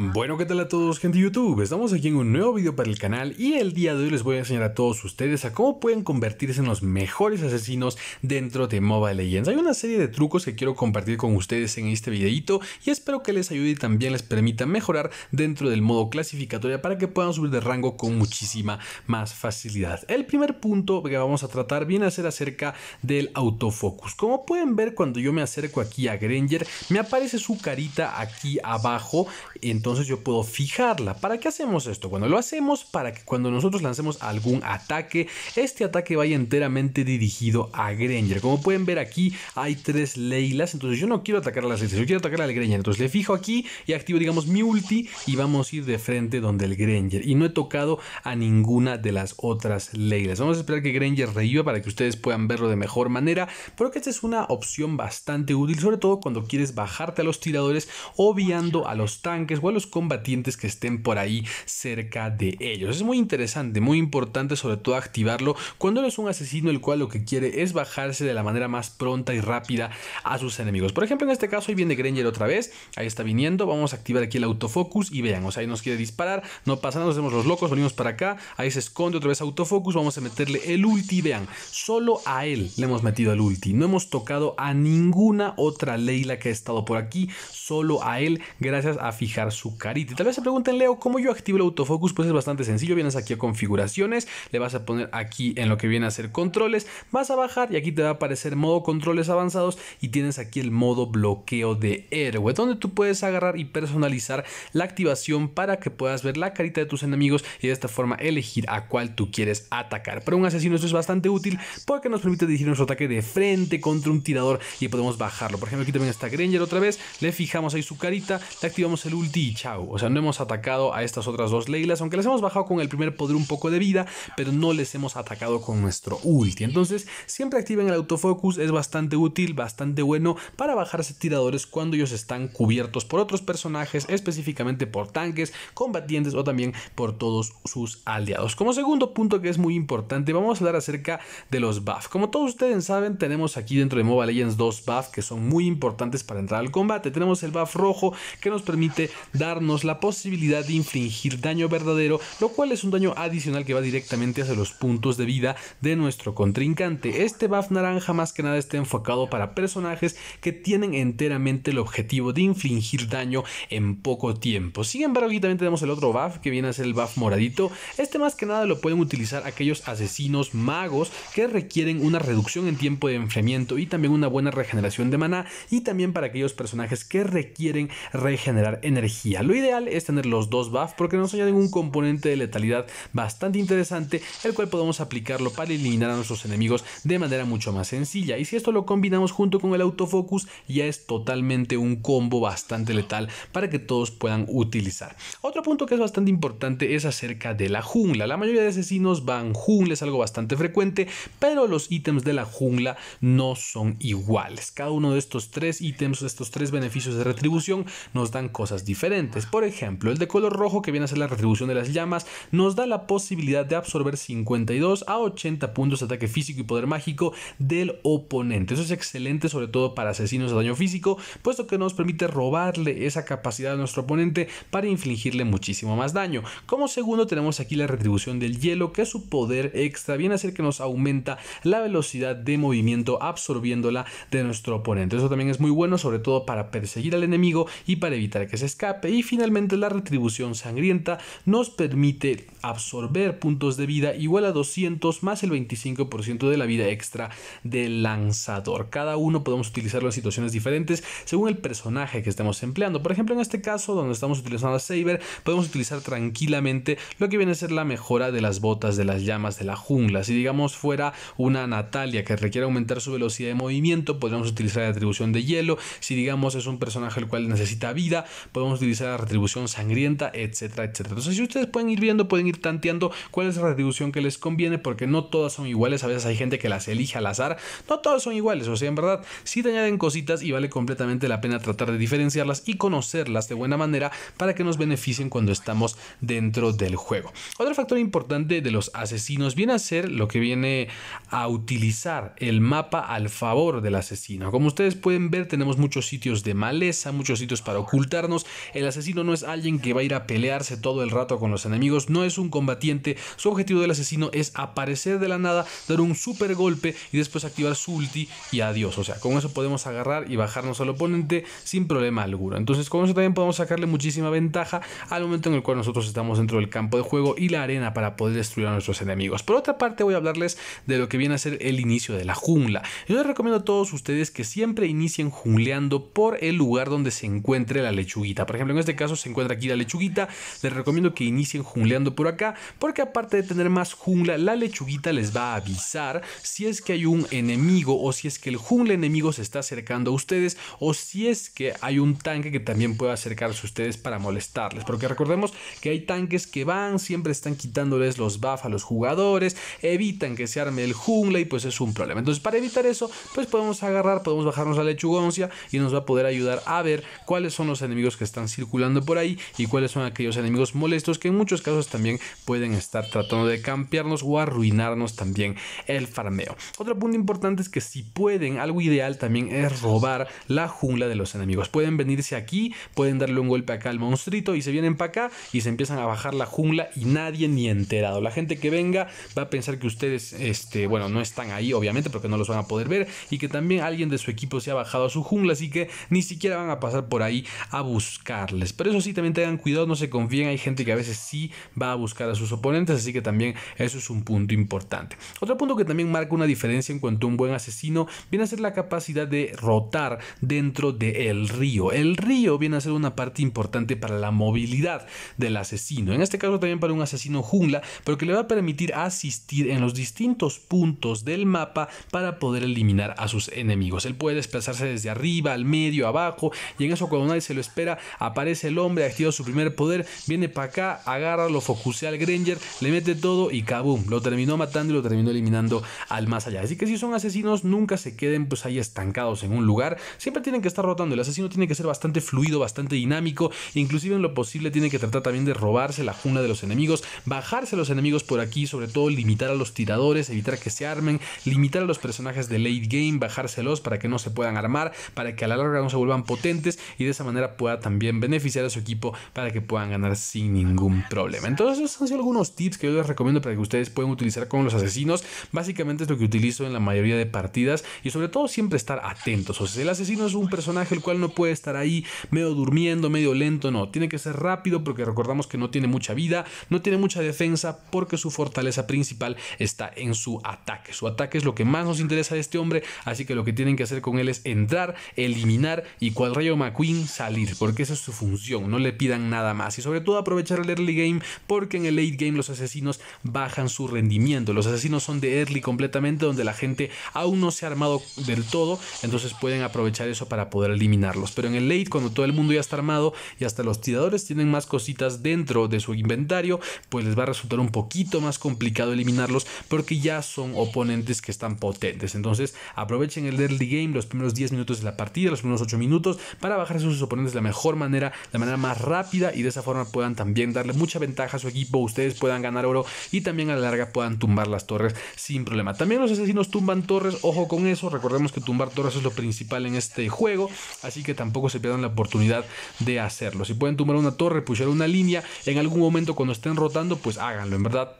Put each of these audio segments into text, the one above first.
Bueno, ¿qué tal a todos gente de YouTube? Estamos aquí en un nuevo video para el canal y el día de hoy les voy a enseñar a todos ustedes a cómo pueden convertirse en los mejores asesinos dentro de Mobile Legends. Hay una serie de trucos que quiero compartir con ustedes en este videito y espero que les ayude y también les permita mejorar dentro del modo clasificatoria para que puedan subir de rango con muchísima más facilidad. El primer punto que vamos a tratar viene a ser acerca del autofocus. Como pueden ver cuando yo me acerco aquí a Granger me aparece su carita aquí abajo entonces entonces yo puedo fijarla. ¿Para qué hacemos esto? Bueno, lo hacemos para que cuando nosotros lancemos algún ataque, este ataque vaya enteramente dirigido a Granger. Como pueden ver aquí hay tres Leylas, entonces yo no quiero atacar a las Leilas, yo quiero atacar al Granger. Entonces le fijo aquí y activo digamos mi ulti y vamos a ir de frente donde el Granger. Y no he tocado a ninguna de las otras Leylas. Vamos a esperar que Granger reviva para que ustedes puedan verlo de mejor manera. Pero que esta es una opción bastante útil, sobre todo cuando quieres bajarte a los tiradores obviando a los tanques a los combatientes que estén por ahí cerca de ellos. Es muy interesante, muy importante sobre todo activarlo cuando eres un asesino el cual lo que quiere es bajarse de la manera más pronta y rápida a sus enemigos. Por ejemplo, en este caso ahí viene Granger otra vez, ahí está viniendo, vamos a activar aquí el autofocus y vean, o sea, ahí nos quiere disparar, no pasa nada, nos hacemos los locos, venimos para acá, ahí se esconde otra vez autofocus, vamos a meterle el ulti, vean, solo a él le hemos metido el ulti, no hemos tocado a ninguna otra Leila que ha estado por aquí, solo a él gracias a fijar su carita. Y tal vez se pregunten, Leo, ¿cómo yo activo el autofocus? Pues es bastante sencillo. Vienes aquí a configuraciones, le vas a poner aquí en lo que viene a ser controles, vas a bajar y aquí te va a aparecer modo controles avanzados y tienes aquí el modo bloqueo de héroe, donde tú puedes agarrar y personalizar la activación para que puedas ver la carita de tus enemigos y de esta forma elegir a cuál tú quieres atacar. pero un asesino esto es bastante útil porque nos permite dirigir nuestro ataque de frente contra un tirador y podemos bajarlo. Por ejemplo, aquí también está Granger otra vez, le fijamos ahí su carita, le activamos el ulti chao. O sea, no hemos atacado a estas otras dos Leilas, aunque les hemos bajado con el primer poder un poco de vida, pero no les hemos atacado con nuestro ulti. Entonces, siempre activen el autofocus, es bastante útil, bastante bueno para bajarse tiradores cuando ellos están cubiertos por otros personajes, específicamente por tanques, combatientes o también por todos sus aliados. Como segundo punto que es muy importante, vamos a hablar acerca de los buffs. Como todos ustedes saben, tenemos aquí dentro de Mobile Legends dos buffs que son muy importantes para entrar al combate. Tenemos el buff rojo que nos permite darnos la posibilidad de infligir daño verdadero, lo cual es un daño adicional que va directamente hacia los puntos de vida de nuestro contrincante. Este buff naranja más que nada está enfocado para personajes que tienen enteramente el objetivo de infligir daño en poco tiempo. Sin embargo, aquí también tenemos el otro buff que viene a ser el buff moradito. Este más que nada lo pueden utilizar aquellos asesinos magos que requieren una reducción en tiempo de enfriamiento y también una buena regeneración de maná y también para aquellos personajes que requieren regenerar energía lo ideal es tener los dos buffs porque nos añaden un componente de letalidad bastante interesante, el cual podemos aplicarlo para eliminar a nuestros enemigos de manera mucho más sencilla. Y si esto lo combinamos junto con el autofocus, ya es totalmente un combo bastante letal para que todos puedan utilizar. Otro punto que es bastante importante es acerca de la jungla. La mayoría de asesinos van jungla, es algo bastante frecuente, pero los ítems de la jungla no son iguales. Cada uno de estos tres ítems, estos tres beneficios de retribución nos dan cosas diferentes por ejemplo, el de color rojo que viene a ser la retribución de las llamas nos da la posibilidad de absorber 52 a 80 puntos de ataque físico y poder mágico del oponente. Eso es excelente sobre todo para asesinos de daño físico, puesto que nos permite robarle esa capacidad a nuestro oponente para infligirle muchísimo más daño. Como segundo tenemos aquí la retribución del hielo, que es su poder extra viene a ser que nos aumenta la velocidad de movimiento absorbiéndola de nuestro oponente. Eso también es muy bueno sobre todo para perseguir al enemigo y para evitar que se escape y finalmente la retribución sangrienta nos permite absorber puntos de vida igual a 200 más el 25% de la vida extra del lanzador. Cada uno podemos utilizarlo en situaciones diferentes según el personaje que estemos empleando. Por ejemplo, en este caso donde estamos utilizando a Saber, podemos utilizar tranquilamente lo que viene a ser la mejora de las botas de las llamas de la jungla. Si digamos fuera una Natalia que requiere aumentar su velocidad de movimiento, podríamos utilizar la atribución de hielo. Si digamos es un personaje el cual necesita vida, podemos utilizar la retribución sangrienta, etcétera, etcétera. Entonces, si ustedes pueden ir viendo, pueden ir tanteando cuál es la retribución que les conviene, porque no todas son iguales. A veces hay gente que las elige al azar. No todas son iguales, o sea, en verdad, sí te añaden cositas y vale completamente la pena tratar de diferenciarlas y conocerlas de buena manera para que nos beneficien cuando estamos dentro del juego. Otro factor importante de los asesinos viene a ser lo que viene a utilizar el mapa al favor del asesino. Como ustedes pueden ver, tenemos muchos sitios de maleza, muchos sitios para ocultarnos, el asesino no es alguien que va a ir a pelearse todo el rato con los enemigos, no es un combatiente. Su objetivo del asesino es aparecer de la nada, dar un super golpe y después activar su ulti y adiós. O sea, con eso podemos agarrar y bajarnos al oponente sin problema alguno. Entonces, con eso también podemos sacarle muchísima ventaja al momento en el cual nosotros estamos dentro del campo de juego y la arena para poder destruir a nuestros enemigos. Por otra parte, voy a hablarles de lo que viene a ser el inicio de la jungla. Yo les recomiendo a todos ustedes que siempre inicien jungleando por el lugar donde se encuentre la lechuguita. Por ejemplo, en este caso se encuentra aquí la lechuguita. Les recomiendo que inicien jungleando por acá, porque aparte de tener más jungla, la lechuguita les va a avisar si es que hay un enemigo o si es que el jungla enemigo se está acercando a ustedes o si es que hay un tanque que también pueda acercarse a ustedes para molestarles. Porque recordemos que hay tanques que van, siempre están quitándoles los buffs a los jugadores, evitan que se arme el jungla y pues es un problema. Entonces, para evitar eso, pues podemos agarrar, podemos bajarnos a la lechugoncia y nos va a poder ayudar a ver cuáles son los enemigos que están siendo circulando por ahí y cuáles son aquellos enemigos molestos que en muchos casos también pueden estar tratando de campearnos o arruinarnos también el farmeo. Otro punto importante es que si pueden, algo ideal también es robar la jungla de los enemigos. Pueden venirse aquí, pueden darle un golpe acá al monstruito y se vienen para acá y se empiezan a bajar la jungla y nadie ni enterado. La gente que venga va a pensar que ustedes, este, bueno, no están ahí obviamente porque no los van a poder ver y que también alguien de su equipo se ha bajado a su jungla, así que ni siquiera van a pasar por ahí a buscar. Pero eso sí, también tengan cuidado, no se confíen. Hay gente que a veces sí va a buscar a sus oponentes, así que también eso es un punto importante. Otro punto que también marca una diferencia en cuanto a un buen asesino viene a ser la capacidad de rotar dentro del río. El río viene a ser una parte importante para la movilidad del asesino. En este caso también para un asesino jungla, pero que le va a permitir asistir en los distintos puntos del mapa para poder eliminar a sus enemigos. Él puede desplazarse desde arriba, al medio, abajo, y en eso cuando nadie se lo espera, aparece aparece el hombre, ha su primer poder, viene para acá, agarra, lo focusea al Granger, le mete todo y kaboom, lo terminó matando y lo terminó eliminando al más allá. Así que si son asesinos, nunca se queden pues ahí estancados en un lugar, siempre tienen que estar rotando, el asesino tiene que ser bastante fluido, bastante dinámico, inclusive en lo posible tiene que tratar también de robarse la jungla de los enemigos, bajarse los enemigos por aquí, sobre todo limitar a los tiradores, evitar que se armen, limitar a los personajes de late game, bajárselos para que no se puedan armar, para que a la larga no se vuelvan potentes y de esa manera pueda también beneficiar a su equipo para que puedan ganar sin ningún problema. Entonces, esos han sido algunos tips que yo les recomiendo para que ustedes puedan utilizar con los asesinos. Básicamente es lo que utilizo en la mayoría de partidas y sobre todo siempre estar atentos. O sea, el asesino es un personaje el cual no puede estar ahí medio durmiendo, medio lento, no. Tiene que ser rápido porque recordamos que no tiene mucha vida, no tiene mucha defensa porque su fortaleza principal está en su ataque. Su ataque es lo que más nos interesa de este hombre, así que lo que tienen que hacer con él es entrar, eliminar y cual Rayo McQueen salir, porque esa es su función, no le pidan nada más y sobre todo aprovechar el early game porque en el late game los asesinos bajan su rendimiento, los asesinos son de early completamente donde la gente aún no se ha armado del todo, entonces pueden aprovechar eso para poder eliminarlos, pero en el late cuando todo el mundo ya está armado y hasta los tiradores tienen más cositas dentro de su inventario, pues les va a resultar un poquito más complicado eliminarlos porque ya son oponentes que están potentes, entonces aprovechen el early game, los primeros 10 minutos de la partida, los primeros 8 minutos para bajar a sus oponentes de la mejor manera de manera más rápida y de esa forma puedan también darle mucha ventaja a su equipo, ustedes puedan ganar oro y también a la larga puedan tumbar las torres sin problema. También los asesinos tumban torres, ojo con eso, recordemos que tumbar torres es lo principal en este juego, así que tampoco se pierdan la oportunidad de hacerlo. Si pueden tumbar una torre, pusieron una línea, en algún momento cuando estén rotando, pues háganlo, en verdad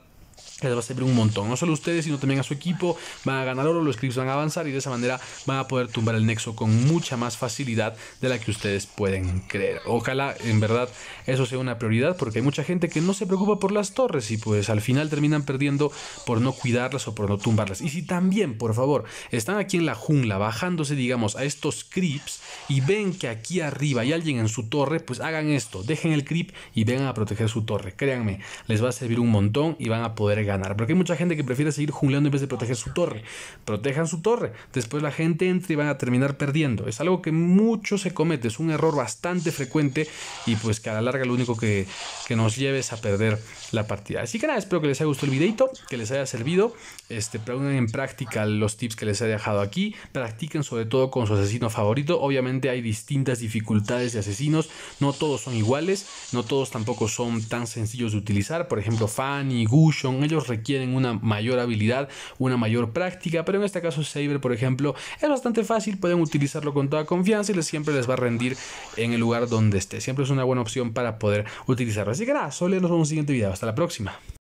les va a servir un montón, no solo a ustedes, sino también a su equipo. Van a ganar oro, los creeps van a avanzar y de esa manera van a poder tumbar el nexo con mucha más facilidad de la que ustedes pueden creer. Ojalá, en verdad, eso sea una prioridad porque hay mucha gente que no se preocupa por las torres y pues al final terminan perdiendo por no cuidarlas o por no tumbarlas. Y si también, por favor, están aquí en la jungla bajándose, digamos, a estos creeps y ven que aquí arriba hay alguien en su torre, pues hagan esto, dejen el creep y vengan a proteger su torre. Créanme, les va a servir un montón y van a poder ganar. Porque hay mucha gente que prefiere seguir jungleando en vez de proteger su torre. Protejan su torre. Después la gente entra y van a terminar perdiendo. Es algo que mucho se comete. Es un error bastante frecuente y pues que a la larga lo único que, nos lleve es a perder la partida. Así que nada, espero que les haya gustado el videito, que les haya servido. Este, pongan en práctica los tips que les he dejado aquí. Practiquen sobre todo con su asesino favorito. Obviamente hay distintas dificultades de asesinos. No todos son iguales. No todos tampoco son tan sencillos de utilizar. Por ejemplo, Fanny, Gushon, ellos requieren una mayor habilidad, una mayor práctica, pero en este caso Saber, por ejemplo, es bastante fácil, pueden utilizarlo con toda confianza y les, siempre les va a rendir en el lugar donde esté. Siempre es una buena opción para poder utilizarlo. Así que nada, nos vemos en un siguiente video. Hasta la próxima.